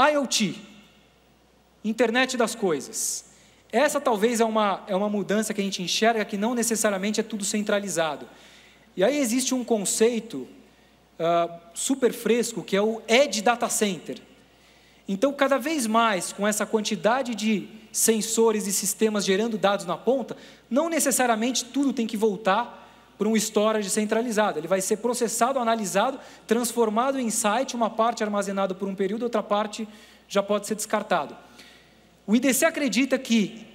IoT, internet das coisas. Essa talvez é uma, é uma mudança que a gente enxerga que não necessariamente é tudo centralizado. E aí existe um conceito uh, super fresco que é o Edge Data Center. Então, cada vez mais, com essa quantidade de sensores e sistemas gerando dados na ponta, não necessariamente tudo tem que voltar para um storage centralizado. Ele vai ser processado, analisado, transformado em site, uma parte armazenada por um período, outra parte já pode ser descartado. O IDC acredita que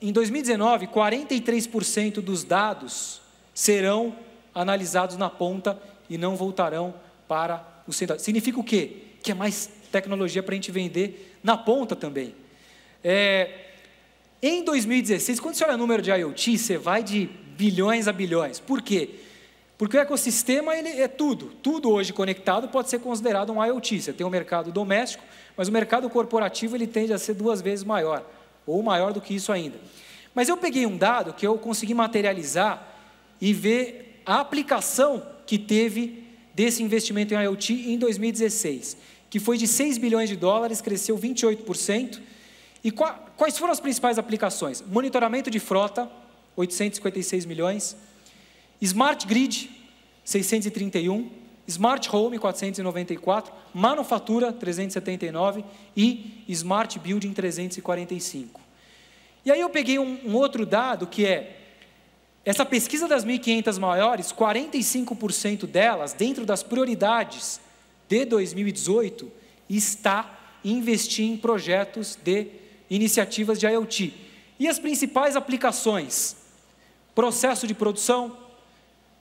em 2019, 43% dos dados serão analisados na ponta e não voltarão para o centro. Significa o quê? Que é mais tecnologia para a gente vender na ponta também. É, em 2016, quando você olha o número de IoT, você vai de bilhões a bilhões. Por quê? Porque o ecossistema ele é tudo. Tudo hoje conectado pode ser considerado um IoT. Você tem o um mercado doméstico, mas o mercado corporativo ele tende a ser duas vezes maior, ou maior do que isso ainda. Mas eu peguei um dado que eu consegui materializar e ver a aplicação que teve desse investimento em IoT em 2016, que foi de 6 bilhões de dólares, cresceu 28%. E quais foram as principais aplicações? Monitoramento de frota, 856 milhões. Smart Grid, 631. Smart Home, 494. Manufatura, 379. E Smart Building, 345. E aí eu peguei um, um outro dado que é. Essa pesquisa das 1.500 maiores, 45% delas, dentro das prioridades de 2018, está em investir em projetos de iniciativas de IoT. E as principais aplicações? processo de produção,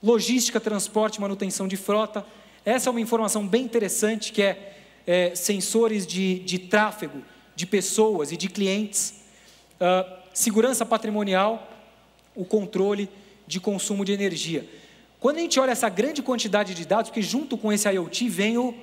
logística, transporte, manutenção de frota. Essa é uma informação bem interessante que é, é sensores de, de tráfego de pessoas e de clientes, uh, segurança patrimonial, o controle de consumo de energia. Quando a gente olha essa grande quantidade de dados, que junto com esse IoT vem o,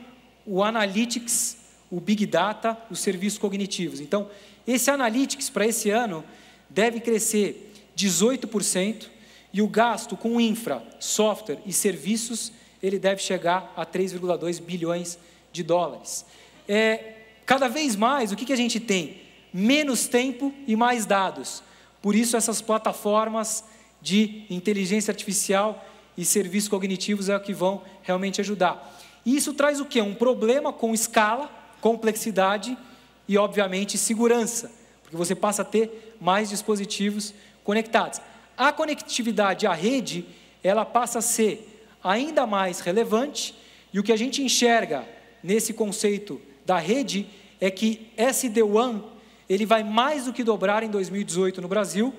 o Analytics, o Big Data, os serviços cognitivos. Então, esse Analytics para esse ano deve crescer 18%, e o gasto com infra, software e serviços, ele deve chegar a 3,2 bilhões de dólares. É, cada vez mais, o que, que a gente tem? Menos tempo e mais dados. Por isso, essas plataformas de inteligência artificial e serviços cognitivos é o que vão realmente ajudar. E isso traz o quê? Um problema com escala, complexidade e, obviamente, segurança, porque você passa a ter mais dispositivos conectadas. A conectividade à rede, ela passa a ser ainda mais relevante e o que a gente enxerga nesse conceito da rede é que SD-WAN ele vai mais do que dobrar em 2018 no Brasil,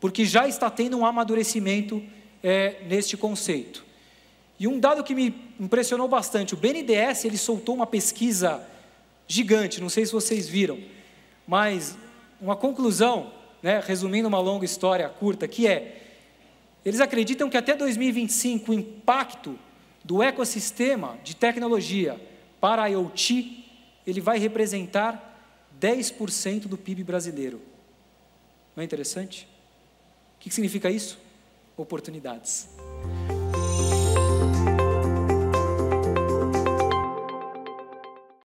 porque já está tendo um amadurecimento é, neste conceito. E um dado que me impressionou bastante, o BNDES ele soltou uma pesquisa gigante, não sei se vocês viram, mas uma conclusão né, resumindo uma longa história curta, que é: eles acreditam que até 2025 o impacto do ecossistema de tecnologia para a IoT ele vai representar 10% do PIB brasileiro. Não é interessante? O que significa isso? Oportunidades.